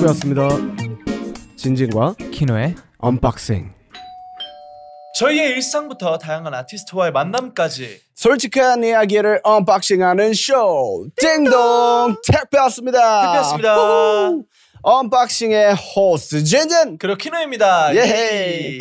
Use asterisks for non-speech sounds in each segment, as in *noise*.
큐브였습니다. 진진과 키노의 언박싱. 저희의 일상부터 다양한 아티스트와의 만남까지 솔직한 이야기를 언박싱하는 쇼 띵동 택배였습니다. 택배였습니다. 언박싱의 호스트 진진 그리고 키노입니다. 예헤이.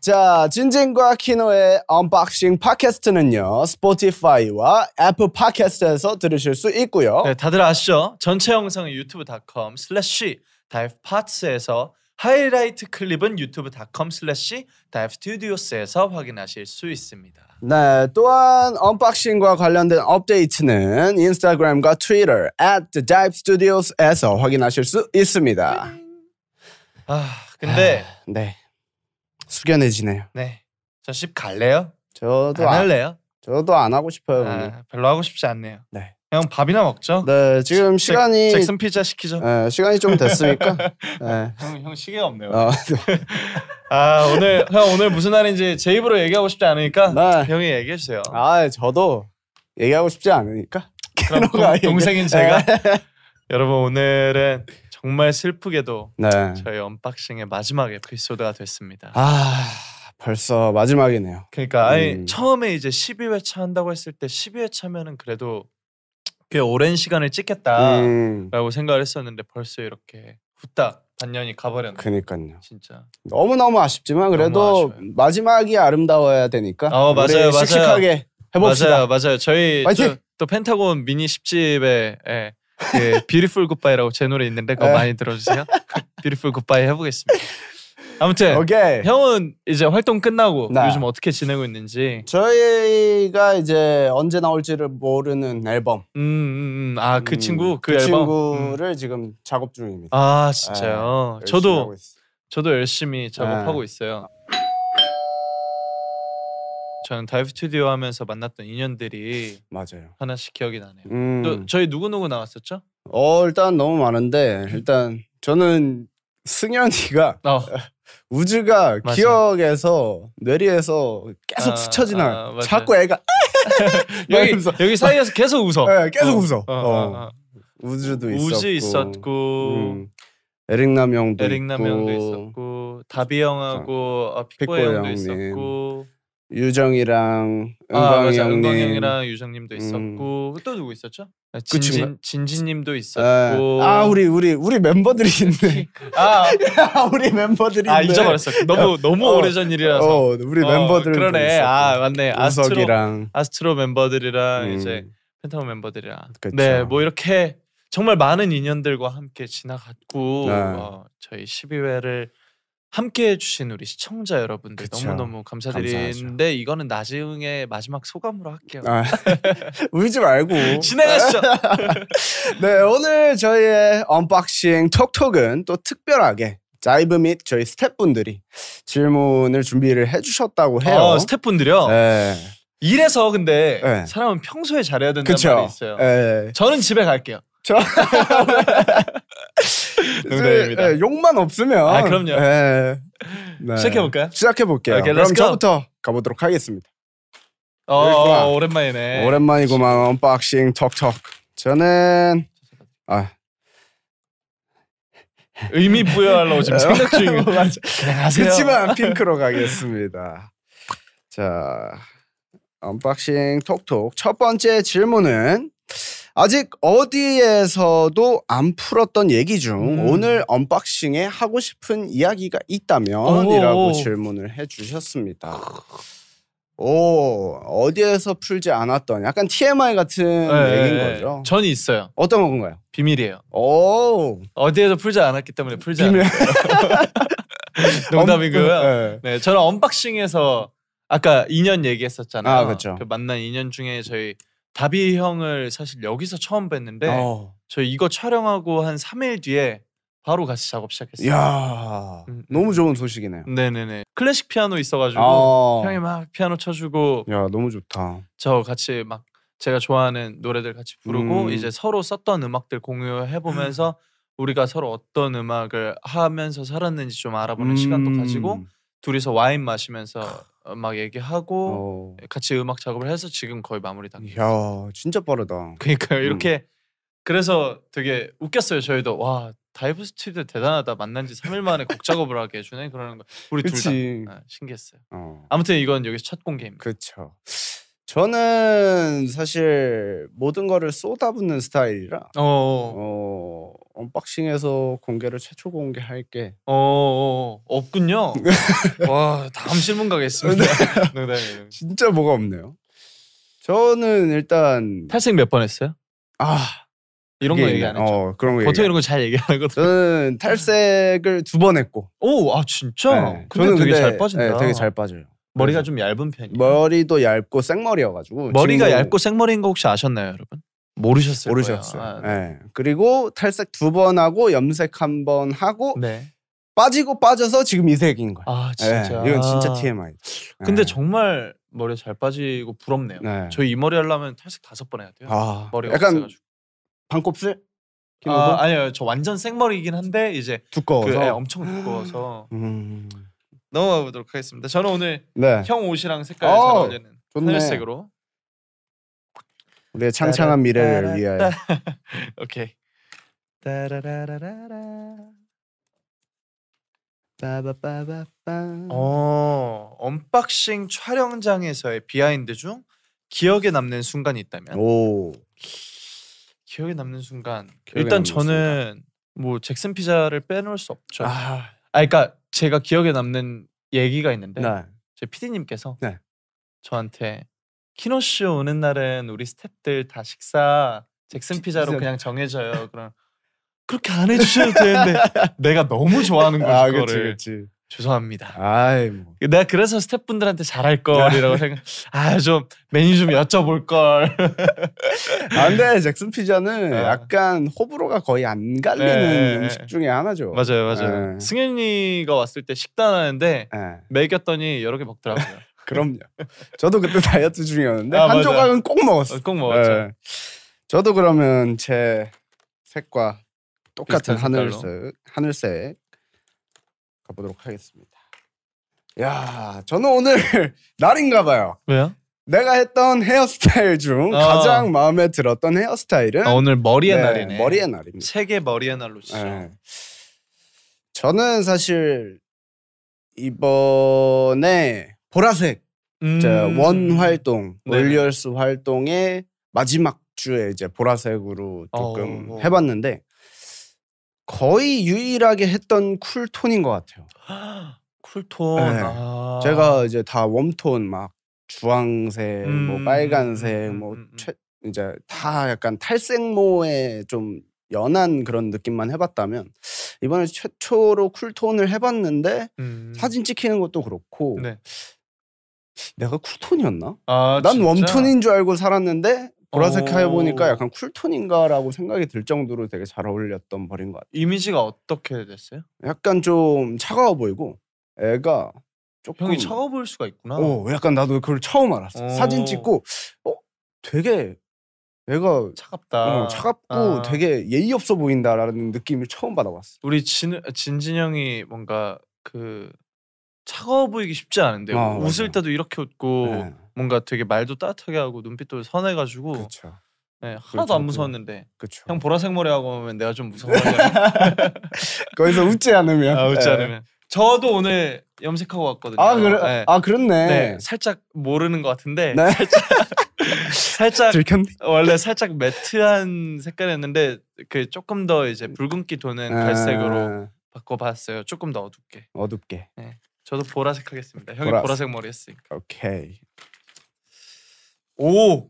자, 진진과 키노의 언박싱 팟캐스트는요. 스포티파이와 애플 팟캐스트에서 들으실 수 있고요. 네, 다들 아시죠? 전체 영상은 유튜브닷컴 슬래시 다이브 파츠에서 하이라이트 클립은 유튜브닷컴 슬래시 다이브 스튜디오스에서 확인하실 수 있습니다. 네, 또한 언박싱과 관련된 업데이트는 인스타그램과 트위터 at the dive studios에서 확인하실 수 있습니다. 아, 근데 아, 네 숙연해지네요. 네, 저 집 갈래요? 저도 안, 안 할래요. 저도 안 하고 싶어요. 아, 별로 하고 싶지 않네요. 네. 그냥 밥이나 먹죠. 네, 지금 잭, 시간이 잭슨 피자 시키죠. 네, 시간이 좀 됐으니까. *laughs* 네. 형, 형 시계 없네요. 아, 네. *laughs* 아 오늘 형 오늘 무슨 날인지 제 입으로 얘기하고 싶지 않으니까 네. 형이 얘기해 주세요. 아, 저도 얘기하고 싶지 않으니까. *laughs* 그럼 동, 생인 제가 네. 여러분 오늘은 정말 슬프게도 네. 저희 언박싱의 마지막 에피소드가 됐습니다. 아. 벌써 마지막이네요. 그러니까 아니 음. 처음에 이제 12회차 한다고 했을 때 12회차면은 그래도 꽤 오랜 시간을 찍겠다라고 음. 생각을 했었는데 벌써 이렇게 후딱 반년이 가버렸네. 그니까요. 진짜. 너무 너무 아쉽지만 그래도 너무 마지막이 아름다워야 되니까. 어 맞아요 맞아요. 씩씩하게 해봅시다. 맞아요 맞아요. 저희 저, 또 펜타곤 미니 10집에 예, 그 뷰티풀 굿바이라고 제 노래 있는데 그거 에. 네. 많이 들어주세요. 뷰티풀 *laughs* 굿바이 해보겠습니다. 아무튼 오케이. 형은 이제 활동 끝나고 네. 요즘 어떻게 지내고 있는지 저희가 이제 언제 나올지를 모르는 앨범 음, 음. 음. 아그 음, 친구 그, 그 앨범 친구를 음. 지금 작업 중입니다 아 진짜요 네, 저도 저도 열심히 작업하고 네. 있어요 저는 다이브 스튜디오 하면서 만났던 인연들이 맞아요 하나씩 기억이 나네요 음. 또 저희 누구누구 나왔었죠? 어 일단 너무 많은데 일단 저는 승현이가 어. *laughs* 우주가 맞아. 기억에서 뇌리에서 계속 아, 스쳐 지나. 아, 자꾸 애가 *laughs* 여기 여기 사이에서 계속 웃어. 네, 계속 어, 웃어. 어, 어. 어, 어. 우주도 있었고. 우주 있었고. 음. 에릭남 형도 에릭남 있고. 형도 있었고. 다비 형하고 어, 피코 형도 있었고. 유정이랑 은광이 아, 맞아. 은광이 형님. 형이랑 유정님도 음. 있었고 또 누구 있었죠? 아, 진진 진진님도 아, 있었고 아 우리 우리 우리 멤버들이 *laughs* 있네 아. *laughs* 아 우리 멤버들이 아 잊어버렸어 너무 어, 너무 어, 오래전 일이라서 어, 우리 어, 멤버들 그러네 아 맞네 아스트로 아스트로 멤버들이랑 음. 이제 펜타곤 멤버들이랑 네 뭐 이렇게 정말 많은 인연들과 함께 지나갔고 네. 어, 저희 12회를 함께 해주신 우리 시청자 여러분들 그쵸. 너무너무 감사드리는데 감사 이거는 나중에 마지막 소감으로 할게요. 아, *laughs* 울지 말고 *laughs* 진행하시죠. *laughs* 네 오늘 저희의 언박싱 톡톡은 또 특별하게 라이브 및 저희 스태프분들이 질문을 준비를 해주셨다고 해요. 어, 스태프분들이요? 네. 이래서 근데 네. 사람은 평소에 잘해야 된다는 말이 있어요. 네. 저는 집에 갈게요. 저 *laughs* 농담입니다. 네, 욕만 없으면. 아 그럼요. 예. 네. 네. 시작해 볼까요? 시작해 볼게요. Okay, 그럼 저부터 가보도록 하겠습니다. 어, 오랜만이네. 오랜만이고만 언박싱 톡톡. 저는 아 의미 부여하려고 지금 생각 중이에요. *laughs* 어, 그렇지만 핑크로 가겠습니다. 자 언박싱 톡톡 첫 번째 질문은 아직 어디에서도 안 풀었던 얘기 중 음. 오늘 언박싱에 하고 싶은 이야기가 있다면이라고 질문을 해주셨습니다. 오 어디에서 풀지 않았던 약간 TMI 같은 네, 얘기인 네. 거죠. 전 있어요. 어떤 건가요? 비밀이에요. 오 어디에서 풀지 않았기 때문에 풀지 비밀. 않았어요. *laughs* 농담이고요. 네. 네, 저는 언박싱에서 아까 인연 얘기했었잖아요. 아, 그렇죠. 그 만난 인연 중에 저희 다비 형을 사실 여기서 처음 뵀는데 어. 저희 이거 촬영하고 한 3일 뒤에 바로 같이 작업 시작했어요. 야 음, 음. 너무 좋은 소식이네요. 네네네. 클래식 피아노 있어가지고 아. 형이 막 피아노 쳐주고 야 너무 좋다. 저 같이 막 제가 좋아하는 노래들 같이 부르고 음. 이제 서로 썼던 음악들 공유해 보면서 *gasps* 우리가 서로 어떤 음악을 하면서 살았는지 좀 알아보는 음. 시간도 가지고 음. 둘이서 와인 마시면서 어, 막 얘기하고 어. 같이 음악 작업을 해서 지금 거의 마무리 단계야 진짜 빠르다 그러니까요 음. 이렇게 음. 그래서 되게 웃겼어요 저희도 와 다이브 스튜디오 대단하다 만난 지 3일 만에 곡 작업을 하게 해주네 그러는 거 우리 둘다 아, 신기했어요 어. 아무튼 이건 여기서 첫 공개입니다 그렇죠 저는 사실 모든 거를 쏟아붓는 스타일이라 어, 어, 어. 어 언박싱에서 공개를 최초 공개할 게 어, 없군요. *laughs* 와 다음 질문 가겠습니다. 네. 네. 네. 진짜 뭐가 없네요. 저는 일단 탈색 몇 번 했어요? 아 이런 거 얘기 안 했죠. 어, 그런 거 보통 얘기. 이런 거 잘 얘기하거든요. 저는 탈색을 두 번 했고. 오, 아 진짜? 네. 근데 저는 되게 근데, 잘 빠진다. 네, 되게 잘 빠져요. 머리가 좀 얇은 편이에요. 머리도 얇고 생머리여가지고 머리가 지금 얇고 생머리인 거 혹시 아셨나요, 여러분? 모르셨을 모르셨어요. 거예요. 아, 네. 네. 그리고 탈색 두 번 하고 염색 한 번 하고 네. 빠지고 빠져서 지금 이색인 거예요. 아 진짜. 네. 이건 진짜 아. TMI. 근데 네. 정말 머리 잘 빠지고 부럽네요. 네. 저이 머리 하려면 탈색 다섯 번 해야 돼요. 아, 머리 약간 반곱슬? 아, 아니요, 저 완전 생머리이긴 한데 이제 두꺼워서 그, 예, 엄청 두꺼워서. 음. 넘어가 보도록 하겠습니다. 저는 오늘 네. 형 옷이랑 색깔 잘 어, 어울리는 하늘색으로 우리의 창창한 미래를 위하여 *laughs* 오케이 따라라라라 어 언박싱 촬영장에서의 비하인드 중 기억에 남는 순간이 있다면 오 기억에 남는 순간 기억에 일단 남는 저는 순간. 뭐 잭슨 피자를 빼놓을 수 없죠 아, 아 그러니까 제가 기억에 남는 얘기가 있는데 네. 저희 PD님께서 네. 저한테 키노 쇼 오는 날은 우리 스탭들 다 식사 잭슨 피자로 피자. 그냥 정해져요. 그럼 *laughs* 그렇게 안 해주셔도 되는데 *laughs* 내가 너무 좋아하는 거야 아, 그거를. 그치, 그치. 죄송합니다. 아이 뭐. 내가 그래서 스태프분들한테 잘할 걸이라고 생각. 아 좀 메뉴 좀 여쭤볼 걸. 안돼 아, 잭슨 피자는 아. 약간 호불호가 거의 안 갈리는 네. 음식 중에 하나죠. 맞아요, 맞아요. 네. 승현이가 왔을 때 식단하는데 네. 먹였더니 여러 개 먹더라고요. *laughs* 그럼요. 저도 그때 다이어트 중이었는데 아, 한 맞아. 조각은 꼭 먹었어. 어, 꼭 먹었죠. 네. 저도 그러면 제 색과 똑같은 하늘색 하늘색 가보도록 하겠습니다. 야, 저는 오늘 *laughs* 날인가 봐요. 왜요? 내가 했던 헤어스타일 중 어. 가장 마음에 들었던 헤어스타일은 아, 오늘 머리의 네, 날이네. 머리의 날입니다. 세계 머리의 날로 치죠. 네. 저는 사실 이번에 보라색 음. 원 활동 네. 리얼스 활동의 마지막 주에 이제 보라색으로 어. 조금 어, 어. 해봤는데 거의 유일하게 했던 쿨톤인 것 같아요. 쿨톤. 네. 아. 제가 이제 다 웜톤 막 주황색, 뭐 음, 음. 뭐 빨간색, 음, 뭐 음. 최, 이제 다 약간 탈색모에 좀 연한 그런 느낌만 해봤다면 이번에 최초로 쿨톤을 해봤는데 음. 사진 찍히는 것도 그렇고 네. 내가 쿨톤이었나? 아, 난 진짜? 웜톤인 줄 알고 살았는데 보라색해 어. 보니까 약간 쿨톤인가라고 생각이 들 정도로 되게 잘 어울렸던 벌인 것 같아요. 이미지가 어떻게 됐어요? 약간 좀 차가워 보이고 애가 조금 형이 차가워 보일 수가 있구나. 어, 약간 나도 그걸 처음 알았어. 어. 사진 찍고 어 되게 애가 차갑다. 어, 차갑고 아. 되게 예의 없어 보인다라는 느낌을 처음 받아봤어. 우리 진 진진 형이 뭔가 그 차가워 보이기 쉽지 않은데 아, 웃을 맞아. 때도 이렇게 웃고. 네. 뭔가 되게 말도 따뜻하게 하고 눈빛도 선해가지고 그쵸. 네, 하나도 그렇죠. 안 무서웠는데 그쵸. 형 보라색 머리하고 오면 내가 좀 무서워 *laughs* 거기서 웃지 않으면 아, 웃지 네. 않으면 저도 오늘 염색하고 왔거든요 아, 그래, 네. 아 그렇네 네, 살짝 모르는 것 같은데 네? 살짝, 들켰네 원래 살짝 매트한 색깔이었는데 그 조금 더 이제 붉은기 도는 아... 갈색으로 바꿔봤어요 조금 더 어둡게 어둡게 네. 저도 보라색 하겠습니다 형이 보라색, 보라색 머리 했으니까 오케이 오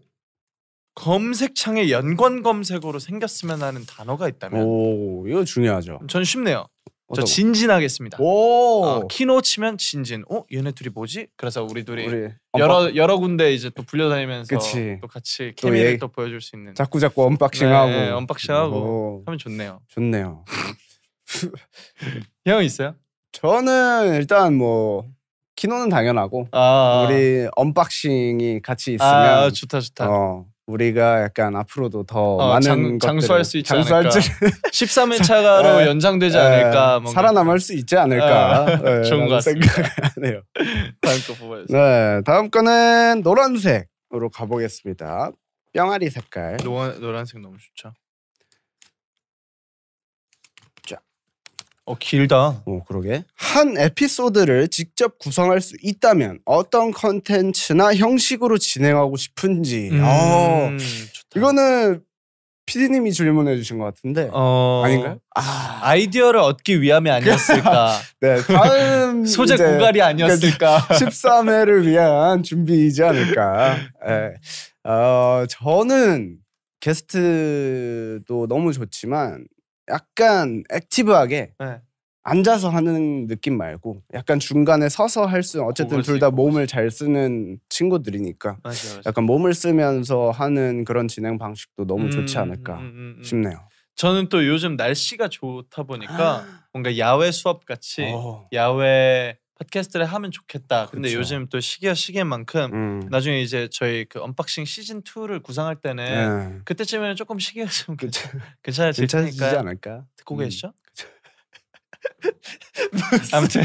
검색창에 연관 검색어로 생겼으면 하는 단어가 있다면 오 이거 중요하죠. 전 쉽네요. 저 진진하겠습니다. 오 어, 키노 치면 진진. 어 얘네 둘이 뭐지? 그래서 우리 둘이 우리 여러 엄박... 여러 군데 이제 또 불려다니면서 그치. 또 같이 케미를 또, 얘... 또, 보여줄 수 있는. 자꾸 자꾸 언박싱하고 네, 언박싱하고 오. 하면 좋네요. 좋네요. *laughs* 형 있어요? 저는 일단 뭐 키노는 당연하고 아, 우리 언박싱이 같이 아, 있으면 아, 좋다 좋다. 어, 우리가 약간 앞으로도 더 어, 많은 장, 수할수 있지 장수할 않을까. 13회 차로 에, 연장되지 예, 않을까. 뭔 살아남을 수 있지 않을까. 에, 아, 예, *laughs* 좋은 것 생각하네요. *laughs* 다음 거뽑세요 네, 다음 거는 노란색으로 가보겠습니다. 뿅아리 색깔. 노란 노란색 너무 좋죠. 어 길다. 오 그러게. 한 에피소드를 직접 구성할 수 있다면 어떤 컨텐츠나 형식으로 진행하고 싶은지. 음, 어, 좋다. 이거는 피디님이 질문해 주신 것 같은데 어... 아닌가요? 아... 이디어를 얻기 위함이 아니었을까? *laughs* 네, 다음 *laughs* 소재 공갈이 그러니까 아니었을까? 13회를 *laughs* 위한 준비이지 않을까? 네. 어, 저는 게스트도 너무 좋지만 약간 액티브하게 네. 앉아서 하는 느낌 말고 약간 중간에 서서 할 수 어쨌든 둘 다 몸을 잘 쓰는 친구들이니까 맞아, 맞아. 약간 몸을 쓰면서 하는 그런 진행 방식도 너무 음, 좋지 않을까 음, 음, 음, 싶네요. 저는 또 요즘 날씨가 좋다 보니까 *gasps* 뭔가 야외 수업 같이 오. 어. 야외 팟캐스트를 하면 좋겠다. 근데 그쵸. 그렇죠. 요즘 또시기와 시기인 만큼 음. 나중에 이제 저희 그 언박싱 시즌 2를 구상할 때는 네. 그때쯤에는 조금 시기가 좀 괜찮, 괜찮아질 테니까 않을까? 듣고 음. 계시죠? 음. 아무튼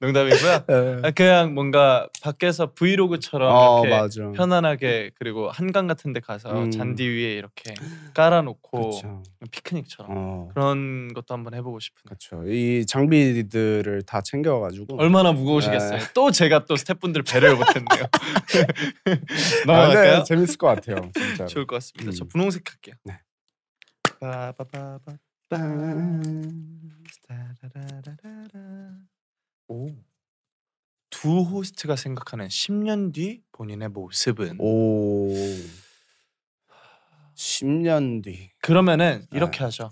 농담이고요. 네. 아, 그냥 뭔가 밖에서 브이로그처럼 어, 이렇게 맞아. 편안하게 그리고 한강 같은 데 가서 음. 잔디 위에 이렇게 깔아놓고 그렇죠. 피크닉처럼 어. 그런 것도 한번 해보고 싶은 그렇죠. 이 장비들을 다 챙겨가지고 얼마나 무거우시겠어요. 네. 또 제가 또 스태프분들 배려를 못했네요. *laughs* 넘어갈까요? 아, 네, 재밌을 것 같아요. 진짜. 좋을 것 같습니다. 음. 저 분홍색 할게요. 네. 빠바바바. 오. 두 호스트가 생각하는 10년 뒤 본인의 모습은 오. 10년 뒤. 그러면은 네. 이렇게 네. 하죠.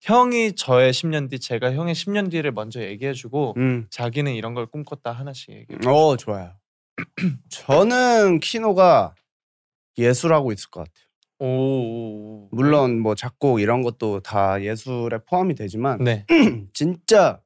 형이 저의 10년 뒤, 제가 형의 10년 뒤를 먼저 얘기해주고 음. 자기는 이런 걸 꿈꿨다 하나씩 얘기해. 어 좋아요. *clears throat* 저는 키노가 예술하고 있을 것 같아요. 오. 물론 뭐 작곡 이런 것도 다 예술에 포함이 되지만 네. *clears throat* 진짜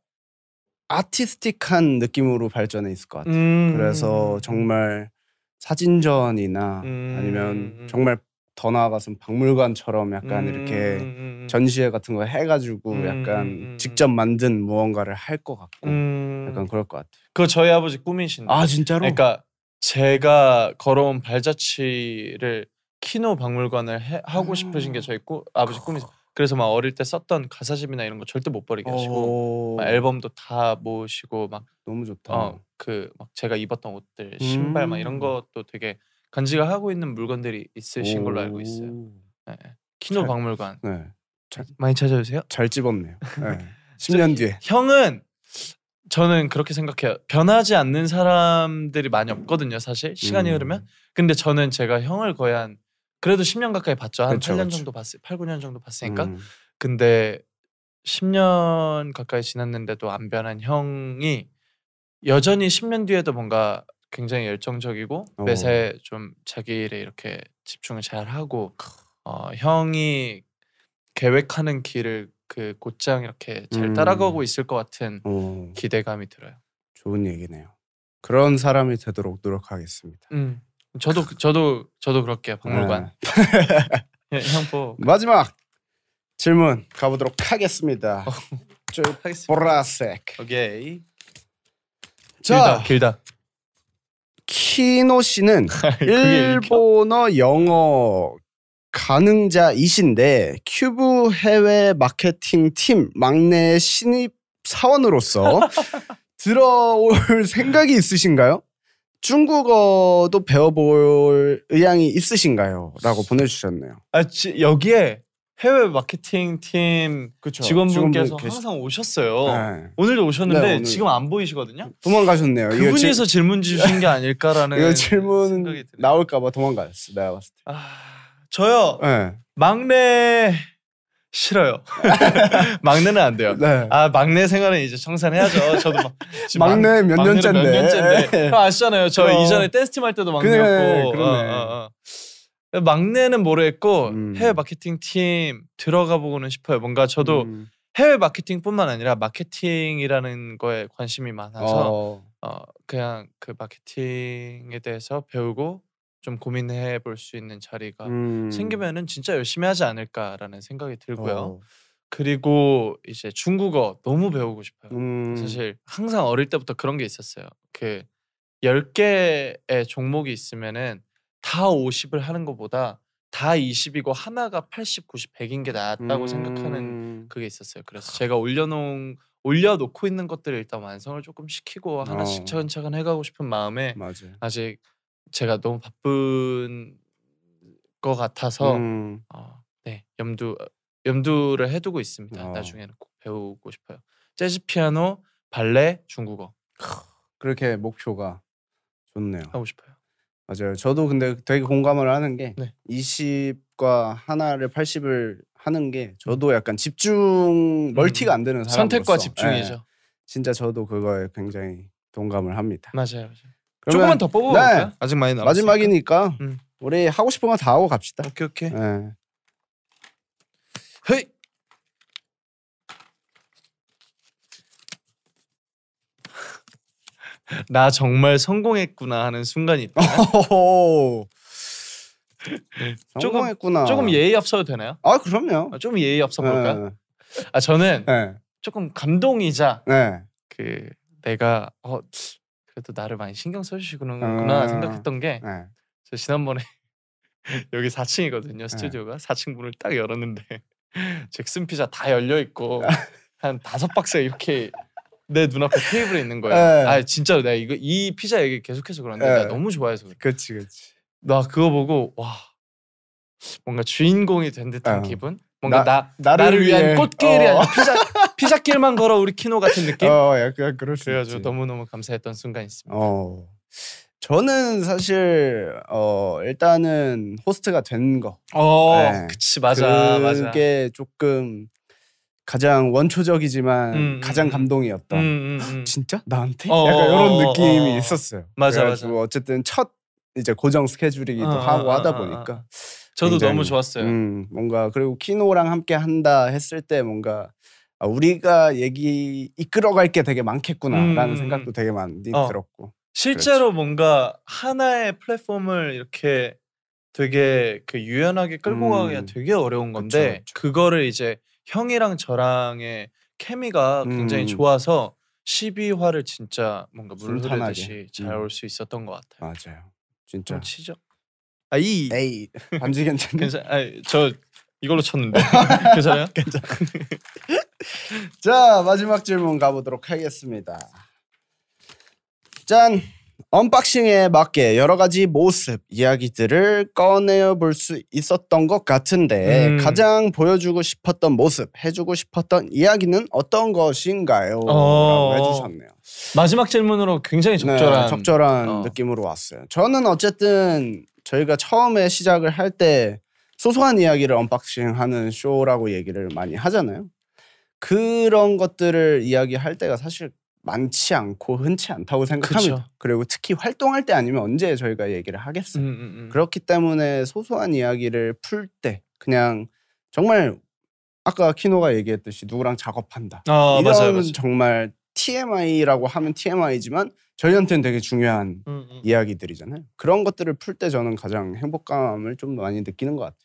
아티스틱한 느낌으로 발전해 있을 것 같아요. 음. 그래서 정말 사진전이나 음. 아니면 음, 음. 정말 더 나아가서는 박물관처럼 약간 음. 이렇게 음, 전시회 같은 거 해가지고 약간 직접 만든 무언가를 할 것 같고 약간 그럴 것 같아요. 그거 저희 아버지 꿈이신데. 아 진짜로? 그러니까 제가 걸어온 발자취를 키노 박물관을 해, 하고 싶으신 게저 음. 있고 아버지 꿈이 그래서 막 어릴 때 썼던 가사집이나 이런 거 절대 못 버리게 하시고 막 어. 앨범도 다 모으시고 막 너무 좋다. 어, 그막 제가 입었던 옷들, 신발 막 이런 음. 것도 되게 간지가 하고 있는 물건들이 있으신 걸로 알고 있어요. 네. 키노 잘, 박물관 네. 잘, 많이 찾아주세요. 잘 집었네요. *laughs* 네. 10년 뒤에 형은 저는 그렇게 생각해요. 변하지 않는 사람들이 많이 없거든요, 사실 시간이 음. 흐르면. 근데 저는 제가 형을 거의 한 그래도 10년 가까이 봤죠. 한그렇 8년 그렇 정도 봤을 8, 9년 정도 봤으니까. 음. 근데 10년 가까이 지났는데도 안 변한 형이 여전히 10년 뒤에도 뭔가 굉장히 열정적이고 오. 어. 매사에 좀 자기 일에 이렇게 집중을 잘 하고 어, 형이 계획하는 길을 그 곧장 이렇게 잘 따라가고 음. 있을 것 같은 오. 어. 기대감이 들어요. 좋은 얘기네요. 그런 사람이 되도록 노력하겠습니다. 음. 저도 저도 저도 그렇게 박물관. 네. *laughs* 형포. 마지막 질문 가보도록 어, 하겠습니다. 보라색. 오케이. 자, 길다. 길다. 키노 씨는 *laughs* 일본어 영어 가능자이신데 큐브 해외 마케팅 팀 막내 신입 사원으로서 *laughs* 들어올 생각이 있으신가요? 중국어도 배워볼 의향이 있으신가요? 라고 보내주셨네요. 아, 지, 여기에 해외 마케팅 팀 그쵸, 직원분께서 계시... 항상 오셨어요. 네. 오늘도 오셨는데 네, 오늘... 지금 안 보이시거든요. 도망가셨네요. 그분이서 지... 질문 주신 게 아닐까라는 *laughs* 이거 질문 나올까봐 도망갔어. 내가 봤을 때. 아, 저요. 네. 막내 싫어요. *laughs* 막내는 안 돼요. 네. 아 막내 생활은 이제 청산해야죠. 저도 막, *laughs* 막내 몇 년째인데. 몇 년째인데. *laughs* 아시잖아요. 저 어. 이전에 댄스 팀할 때도 막내였고. 그래, 어, 어, 어, 막내는 모르겠고 음. 해외 마케팅 팀 들어가 보고는 싶어요. 뭔가 저도 음. 해외 마케팅뿐만 아니라 마케팅이라는 거에 관심이 많아서 어. 어 그냥 그 마케팅에 대해서 배우고 좀 고민해 볼 수 있는 자리가 음. 생기면은 진짜 열심히 하지 않을까라는 생각이 들고요. 어. 그리고 이제 중국어 너무 배우고 싶어요. 음. 사실 항상 어릴 때부터 그런 게 있었어요. 그 10개의 종목이 있으면은 다 50을 하는 것보다 다 20이고 하나가 80, 90, 100인 게 낫다고 음. 생각하는 그게 있었어요. 그래서 제가 올려놓은 올려놓고 있는 것들을 일단 완성을 조금 시키고 하나씩 어. 차근차근 해가고 싶은 마음에 맞아 아직 제가 너무 바쁜 것 같아서 음. 어, 네 염두 염두를 해두고 있습니다. 어. 나중에는 꼭 배우고 싶어요. 재즈 피아노, 발레, 중국어 그렇게 목표가 좋네요. 하고 싶어요. 맞아요. 저도 근데 되게 공감을 하는 게 네. 20과 하나를 80을 하는 게 저도 음. 약간 집중 멀티가 음. 안 되는 사람 선택과 집중이죠. 네. 진짜 저도 그거에 굉장히 동감을 합니다. 맞아요. 맞아요. 조금만 더 뽑아볼까요? 네. 아직 많이 남았 마지막이니까 음. 우리 하고 싶은 거다 하고 갑시다. 오케이 오케이. 네. 헤이. *laughs* 나 정말 성공했구나 하는 순간이 있다. *laughs* 네. 네. 성공했구나. 조금, 조금 예의 없어도 되나요? 아 그럼요. 아, 좀 예의 없어 볼까? 네. 아 저는 네. 조금 감동이자 네. 그 내가 어 그래도 나를 많이 신경 써주시구나 음. 아. 생각했던 게 네. 지난번에 *laughs* 여기 4층이거든요 스튜디오가 네. 4층 문을 딱 열었는데 *laughs* 잭슨 피자 다 열려 있고 아. 한 다섯 박스가 이렇게 내 눈앞에 테이블에 있는 거야. 네. 아 진짜로 내가 이거 이 피자 얘기 계속해서 그런데 내가 네. 너무 좋아해서 그래. 그렇지 그렇지. 나 그거 보고 와 뭔가 주인공이 된 듯한 어. 기분. 뭔가 나, 나 나를, 나를, 위한 꽃길이 어. 피자 피자길만 걸어 우리 키노 같은 느낌? 어, 어 약간 그럴 수 있지. 너무너무 감사했던 순간 있습니다. 어. 저는 사실 어 일단은 호스트가 된 거. 어, 네. 그치 맞아 맞아. 그게 조금 가장 원초적이지만 음, 음 가장 음. 감동이었던. 음, 음, 음. 진짜 나한테? 어, 약간 어, 이런 어, 어. 느낌이 어. 있었어요. 맞아, 그래 어쨌든 첫 이제 고정 스케줄이기도 아, 하고 아, 하다 보니까 저도 굉장히, 너무 좋았어요. 음, 뭔가 그리고 키노랑 함께 한다 했을 때 뭔가 아, 우리가 얘기 이끌어갈 게 되게 많겠구나라는 음. 생각도 되게 많이 어. 들었고 실제로 그렇지. 뭔가 하나의 플랫폼을 이렇게 되게 그 유연하게 끌고 가기가 음. 되게 어려운 건데 그쵸, 그쵸. 그거를 이제 형이랑 저랑의 케미가 굉장히 음. 좋아서 12화를 진짜 뭔가 물 흐르듯이 잘 올수 음. 있었던 것 같아요. 맞아요. 진짜. 치죠. 아이. 에이. 반지 괜찮네. 괜찮. 아저 이걸로 쳤는데 *laughs* 괜찮아요? 괜찮. *laughs* 자 마지막 질문 가보도록 하겠습니다. 짠! 언박싱에 맞게 여러 가지 모습 이야기들을 꺼내어 볼 수 있었던 것 같은데 음. 가장 보여주고 싶었던 모습 해주고 싶었던 이야기는 어떤 것인가요? 어. 해주셨네요. 마지막 질문으로 굉장히 네, 적절한 네, 적절한 어. 느낌으로 왔어요. 저는 어쨌든 저희가 처음에 시작을 할 때 소소한 이야기를 언박싱하는 쇼라고 얘기를 많이 하잖아요. 그런 것들을 이야기할 때가 사실 많지 않고 흔치 않다고 생각합니다. 그쵸. 그리고 특히 활동할 때 아니면 언제 저희가 얘기를 하겠어요. 음, 음, 음. 그렇기 때문에 소소한 이야기를 풀 때 그냥 정말 아까 키노가 얘기했듯이 누구랑 작업한다. 아, 이런 맞아요, 맞아요. 정말 TMI라고 하면 TMI지만 저희한테는 되게 중요한 음, 음. 이야기들이잖아요. 그런 것들을 풀 때 저는 가장 행복감을 좀 많이 느끼는 것 같아요.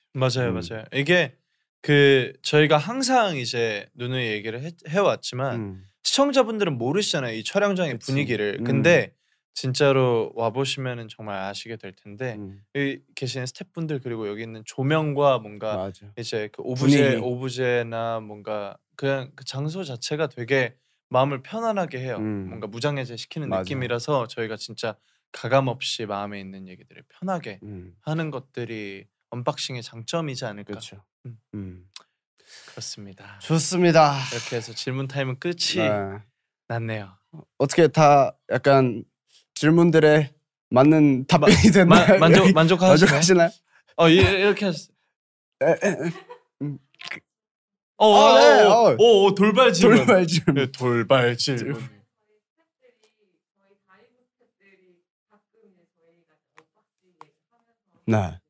맞아요, 음. 맞아요. 이게 그 저희가 항상 이제 누누이 얘기를 해, 해왔지만 음. 시청자분들은 모르시잖아요 이 촬영장의 그치. 분위기를 음. 근데 진짜로 와 보시면은 정말 아시게 될 텐데 음. 여기 계시는 스태프분들 그리고 여기 있는 조명과 뭔가 맞아. 이제 그 오브제 분위기. 오브제나 뭔가 그냥 그 장소 자체가 되게 마음을 편안하게 해요 음. 뭔가 무장해제 시키는 맞아. 느낌이라서 저희가 진짜 가감 없이 마음에 있는 얘기들을 편하게 음. 하는 것들이 언박싱의 장점이지 않을까 그쵸. 음. 음. 그렇습니다. 좋습니다. 이렇게 해서 질문 타임은 끝이 네. 났네요. 어, 어떻게 다 약간 질문들에 맞는 답변이 됐나요? 마, 만족 만족하시나요? 어 예, 이, 렇게 하시. 음, 그 어, 아, 네. 어, 오, 어. 오, 어, 돌발 질문. 돌발 질문. 네, 돌발 *laughs* 질문. 네.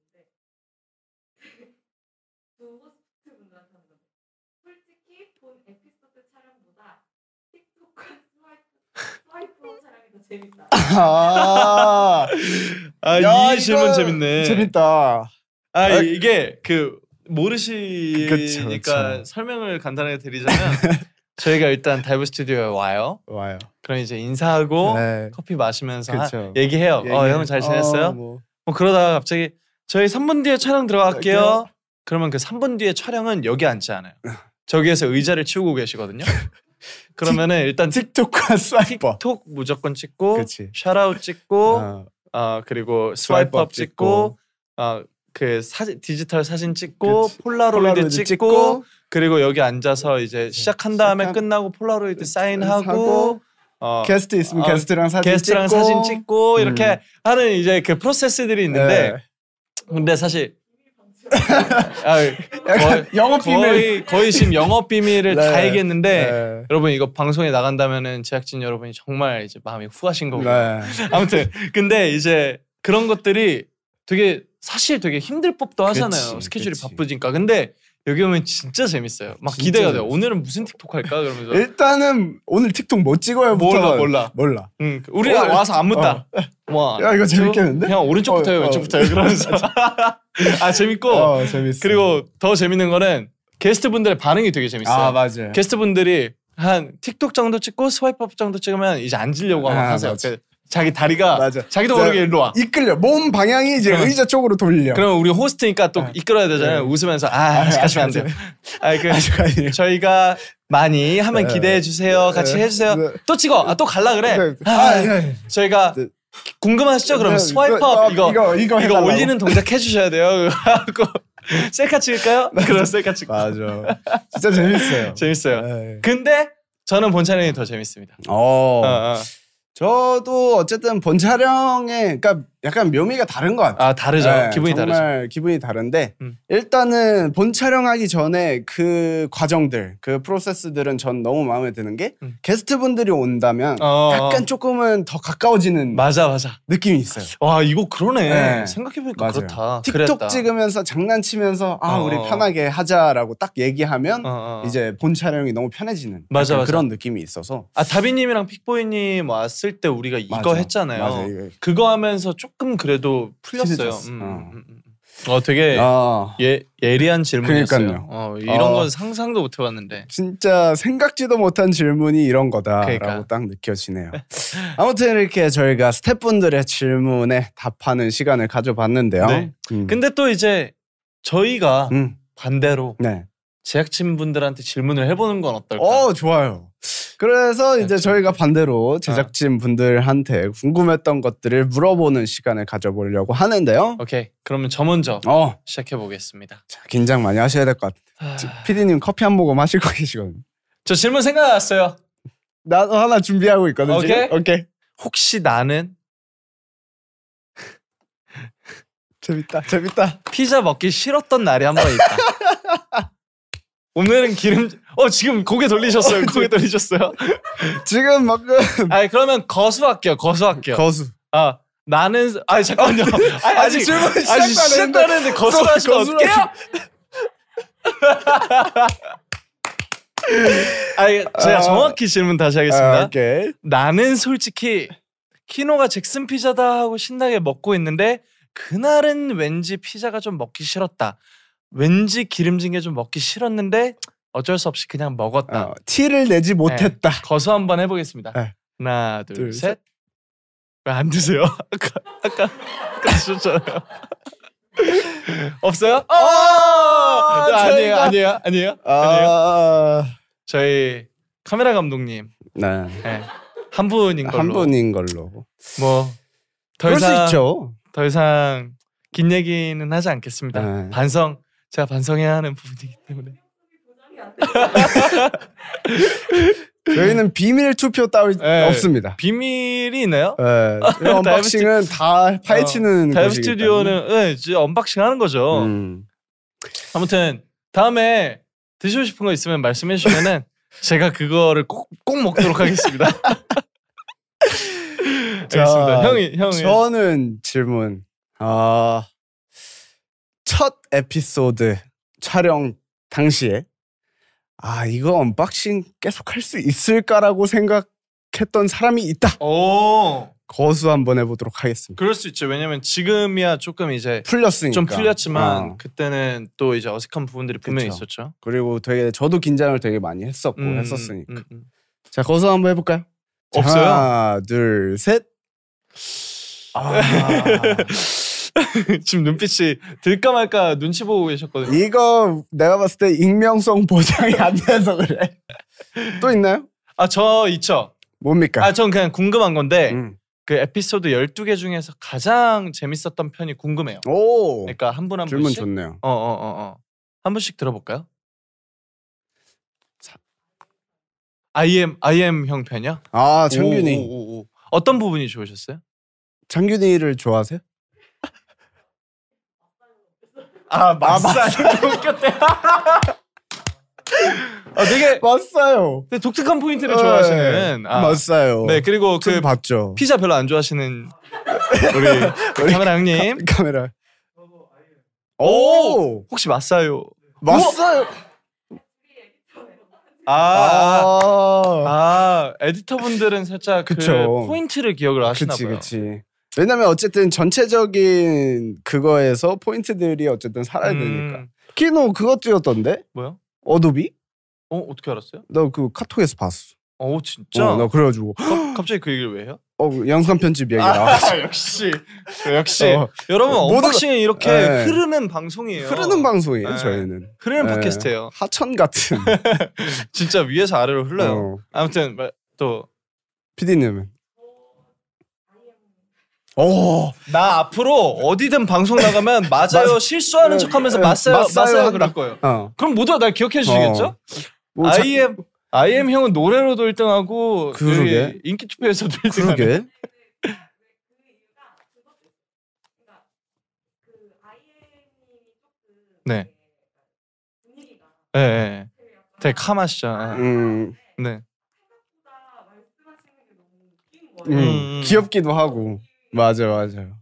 재밌다. 아, 아 야, 이 질문 재밌네. 재밌다. 아, 아 이게 그 모르시니까 그쵸, 그쵸. 설명을 간단하게 드리자면 *laughs* 저희가 일단 다이브 스튜디오에 와요. 와요. 그럼 이제 인사하고 네. 커피 마시면서 한, 얘기해요. 얘기해. 어, 형잘 지냈어요? 어, 뭐. 뭐. 그러다가 갑자기 저희 3분 뒤에 촬영 들어갈게요. 갈게요. 그러면 그 3분 뒤에 촬영은 여기 앉지 않아요. 저기에서 의자를 치우고 계시거든요. *laughs* 그러면은 일단 틱톡과 *laughs* 스와이퍼. 틱톡 무조건 찍고 그아웃 찍고 어. 어, 그리고 스와이프업 찍고, 아 그 사진 디지털 사진 찍고 그치. 폴라로이드, 폴라로이드 찍고, 찍고, 그리고 여기 앉아서 이제 시작한 다음에 시작한, 끝나고 폴라로이드 네, 사인하고 어, 게스트 있으면 어, 게스트랑 사진 게스트랑 찍고, 사진 찍고 이렇게 음. 하는 이제 그 프로세스들이 있는데 네. 근데 사실 아, 뭐, 거의, 영업 비밀 거의, 거의 지금 영업 비밀을 네, 다 얘기했는데 네. 여러분 이거 방송에 나간다면은 제작진 여러분이 정말 이제 마음이 후하신 거고 네. 아무튼 근데 이제 그런 것들이 되게 사실 되게 힘들 법도 하잖아요 그치, 스케줄이 그치. 바쁘니까 근데 여기 오면 진짜 재밌어요. 막 진짜 기대가 돼요. 오늘은 무슨 틱톡 할까? 그러면서 일단은 오늘 틱톡 뭐 찍어야 몰라 몰라 몰라. 응, 그 우리 가 어, 와서 안 묻다. 어. 와, 야 이거 재밌겠는데? 그냥 오른쪽부터 요 어, 어, 왼쪽부터 해요. 그러면서 *laughs* 아 재밌고 어, 재밌어. 그리고 더 재밌는 거는 게스트 분들의 반응이 되게 재밌어요. 아 맞아요. 게스트 분들이 한 틱톡 정도 찍고 스와이프업 정도 찍으면 이제 앉으려고 아, 하세요. 맞아. 그 자기 다리가 맞아. 자기도 모르게 일로 와. 이끌려. 몸 방향이 이제 그 의자 쪽으로 돌려. 그러면 우리 호스트니까 또 네. 이끌어야 되잖아요. 네. 웃으면서 아, 아 가시면 안 돼요. 아, 그 아직 저희가 많이 하면 네. 기대해 주세요. 네. 같이 해 주세요. 네. 또 찍어. 아, 또 갈라 그래. 아, 아 저희가 궁금하시죠? 그럼 스와이퍼 이거 이거, 이거, 이거 올리는 동작 해 주셔야 돼요. *laughs* 하고 셀카 찍을까요? *laughs* 그럼 셀카 찍고. 맞아. 진짜 재밌어요. *laughs* 재밌어요. 근데 저는 본찬이 더 재밌습니다. 어. 어. 어. 저도 어쨌든 본 촬영에 그러니까 약간 묘미가 다른 것 같아요. 아 다르죠. 네, 기분이 다르죠. 정말 기분이 다른데 음. 일단은 본 촬영하기 전에 그 과정들, 그 프로세스들은 전 너무 마음에 드는 게 음. 게스트분들이 온다면 어 약간 조금은 더 가까워지는 맞아 맞아 느낌이 있어요. 와 이거 그러네. 네. 생각해보니까 맞아요. 그렇다. 틱톡 그랬다. 찍으면서 장난치면서 아어 우리 편하게 하자라고 딱 얘기하면 어어. 어. 이제 본 촬영이 너무 편해지는 맞아, 맞아. 그런 느낌이 있어서 아 다비님이랑 픽보이님 왔을 때 우리가 이거 맞아. 했잖아요. 맞아, 그거 하면서 조 조금 그래도 풀렸어요. 음, 어. 음, 음, 음. 어 되게 아. 예 예리한 질문이었어요. 어, 이런 어. 건 상상도 못 해봤는데 진짜 생각지도 못한 질문이 이런 거다라고 그러니까. 딱 느껴지네요. *laughs* 아무튼 이렇게 저희가 스태프분들의 질문에 답하는 시간을 가져봤는데요. 네. 음. 근데 또 이제 저희가 반대로 네. 제작진분들한테 질문을 해보는 건 어떨까? 어 좋아요. 그래서 이제 그렇죠. 저희가 반대로 아. 제작진 분들한테 궁금했던 것들을 물어보는 시간을 가져보려고 하는데요. 오케이. 그러면 저 먼저 어. 시작해 보겠습니다. 긴장 많이 하셔야 될 것 같아요. 아. 피디님 커피 한 모금 하실 거 *laughs* 계시거든요. 저 질문 생각났어요. 나도 하나 준비하고 있거든요. 오케이. 지금? 오케이. 혹시 나는 *laughs* 재밌다. 재밌다. 피자 먹기 싫었던 날이 한 번 있다. 오늘은 기름 어 지금 고개 돌리셨어요 어, 고개 돌리셨어요 *laughs* 지금 방금 *laughs* 아 그러면 거수할게요 거수할게요 거수 아 나는 아잠깐요 아니, 아직 질문 시작 했는데 거수하시면 어떡해요 *laughs* 아니 제가 아. 정확히 질문 다시 하겠습니다 아, 나는 솔직히 키노가 잭슨 피자다 하고 신나게 먹고 있는데 그날은 왠지 피자가 좀 먹기 싫었다 왠지 기름진 게 좀 먹기 싫었는데 어쩔 수 없이 그냥 먹었다. 어, 티를 내지 네, 못했다. 네. 거서 한번 해보겠습니다. 네. 하나, 둘, 둘 셋. 왜 안 드세요? *laughs* 아까 아까 드셨잖아요. 없어요? 어! 어! 아, 아니에요, 아니에요, 아니에요, 아... 아니에요. 저희 카메라 감독님. 네. 네. 한 분인 걸로. 한 분인 걸로. 뭐더 이상 더 이상 긴 얘기는 하지 않겠습니다. 네. 반성 제가 반성해야 하는 부분이기 때문에. *laughs* 저희는 비밀 투표 따위 네. 없습니다. 비밀이 있나요? 네. 언박싱은 다 파헤치는 어, 다이브 스튜디오는 네, 이제 언박싱 하는 거죠. 음. 아무튼 다음에 드시고 싶은 거 있으면 말씀해 주시면은 *laughs* 제가 그거를 꼭 꼭 먹도록 하겠습니다. *laughs* 알겠습니다. 자, 형이 형이 저는 질문. 아 에피소드 촬영 당시에 아 이거 언박싱 계속 할 수 있을까라고 생각했던 사람이 있다. 오. 거수 한번 해보도록 하겠습니다. 그럴 수 있죠. 왜냐면 지금이야 조금 이제 풀렸으니까 좀 풀렸지만 어. 그때는 또 이제 어색한 부분들이 분명히 그쵸. 있었죠. 그리고 되게 저도 긴장을 되게 많이 했었고 음, 했었으니까. 음, 음. 자 거수 한번 해볼까요? 없어요. 하나 둘 셋. 아. *laughs* *laughs* 지금 눈빛이 들까 말까 눈치 보고 계셨거든요. 이거 내가 봤을 때 익명성 보장이 안 돼서 그래. 또 있나요? 아, 저 있죠. 뭡니까? 아, 전 그냥 궁금한 건데 음. 그 에피소드 12개 중에서 가장 재밌었던 편이 궁금해요. 오. 그러니까 한 분 한 분씩. 질문 좋네요. 어, 어, 어, 어. 한 분씩 들어볼까요? IM IM 형 편이요? 아, 장균이 오, 오, 오. 어떤 부분이 좋으셨어요? 장균이를 좋아하세요? 아 맞사요. 아, 웃겼대. *laughs* 아 되게 맞사요. 되게 독특한 포인트를 좋아하시는. 네, 아, 맞사요. 네 그리고 그 봤죠. 피자 별로 안 좋아하시는 우리, *laughs* 우리 카메라 형님. 카, 메라 오 혹시 맞사요? 맞사요. 아, 아, 아, 에디터분들은 살짝 그 그쵸. 그 포인트를 기억을 하시나 그치, 봐요. 그치. 왜냐면 어쨌든 전체적인 그거에서 포인트들이 어쨌든 살아야 음. 되니까. 키노 그것 뛰었던데? 뭐야? 어도비? 어 어떻게 알았어요? 나 그 카톡에서 봤어. 어 진짜? 어, 나 그래가지고 가, 어, 갑자기 그 얘기를 왜 해요? 어 그 영상 편집 얘기 나와. 아, *laughs* 역시 역시 어. 여러분 모두, 언박싱이 이렇게 에. 예. 흐르는 방송이에요. 흐르는 방송이에요 에. 예. 저희는. 흐르는 에. 예. 팟캐스트예요. 하천 같은. *laughs* 진짜 위에서 아래로 흘러요. 어. 아무튼 또 PD님은 오. 나 앞으로 어디든 방송 나가면 맞아요 실수하는 척하면서 네, 맞아요 맞아요, 그럴 거예요. 어. 그럼 모두가 날 기억해 주시겠죠? 어. 뭐 IM IM 형은 노래로도 1등하고 그러게. 인기 투표에서도 1등하고 그러게. *laughs* 네. 예, 예, 예. 되게 카마시잖아. 음, 네. 음. 음, 음. 귀엽기도 하고. 맞아 요 맞아요.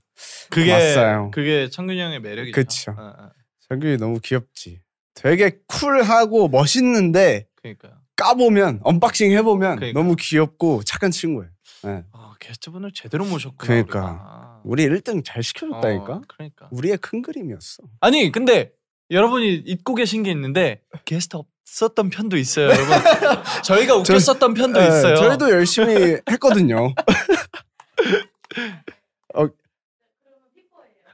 그게 맞아요. 그게 창균이 형의 매력이죠. 그렇죠. 아, 어, 창균이 어. 너무 귀엽지. 되게 쿨하고 멋있는데 그러니까요. 까보면 언박싱 해보면 그러니까요. 너무 귀엽고 착한 친구예요. 네. 아 게스트분을 제대로 모셨구나. 그러니까 우리, 우리 1등 잘 시켜줬다니까. 어, 그러니까 우리의 큰 그림이었어. 아니 근데 여러분이 잊고 계신 게 있는데 게스트 없었던 편도 있어요, 여러분. *laughs* 저희가 웃겼었던 편도 네, 있어요. 저희도 열심히 했거든요. *laughs*